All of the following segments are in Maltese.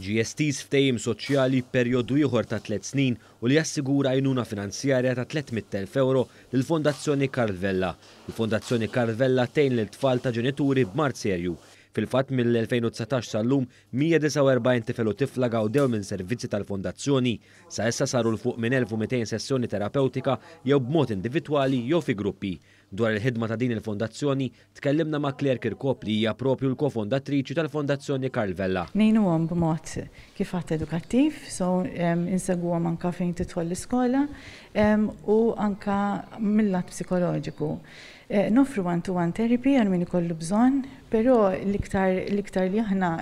GSTs ftejim soċjali perjodu ieħor ta' tliet snin u li jassigura jnuna finanzjarja ta' 300.000 euro lill-Fondazzjoni Karvella. Il-Fondazzjoni Karvella tejn l tfal ta' ġenituri b'mart serju. Fil-fatt mill-2019 sal-lum 149 tifel u tifla gawdew minn servizzi tal-fondazzjoni sa issa saru l-fuq minn 1200 sessjoni terapeutika jew b'mod individwali jew fi gruppi. Dwar il-ħidma ta' din il-fondazzjoni, tkellimna ma' Claire Kirkop li hija propju l-kofondatriċi tal-fondazzjoni Vella. Nejnu għom b'mod kif edukattiv, so insegu għom anka fejn titħol l-iskola u anka mill-lat psikoloġiku. E, nofru one-to-one therapy għal min ikollu bżon, pero l-iktar li aħna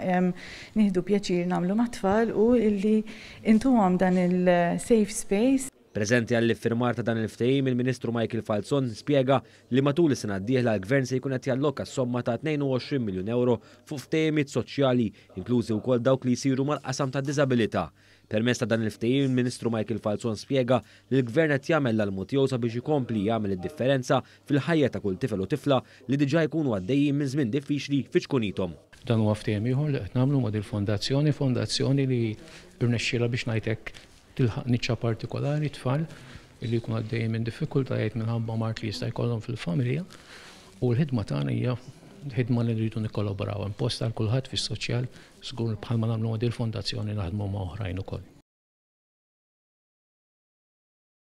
nieħdu pjaċir namlu mat-tfal u illi intu għom dan il-safe space Prezenti għall firmar ta' dan il ftejim il-Ministru Michael Falzon spiega li matul is-sena d-dieħla l-Gvern se jkun qed jalloka somma ta' 22 miljun euro fuq ftehimiet soċjali, inklużi wkoll dawk li jsiru mal-qasam ta' diżabilità. Permesta ta' dan il-ftehim, il-Ministru Michael Falzon spiega li l-Gvern qed jagħmel l mutjosa biex ikompli jagħmel id-differenza fil-ħajja ta' kull tifel u tifla li diġà jkunu għaddejjin minn żmien diffiċli fiċkunitom. Dan huwa ftehim ieħor li qed nagħmlu mod il fondazzjoni fondazzjoni li rnexxilha biex ngħidlek tilħaq niċċa partikolari tfal illi jkun għaddej minn diffikultajiet minħabba mart li jista' jkollhom fil-familja u l-ħidma tagħna hija ħidma li rridu nikkolaboraw Imposta għal kulħadd fis-soċjal żgur bħalma nagħmlu għadil fondazzjoni naħdmu ma' oħrajn ukoll.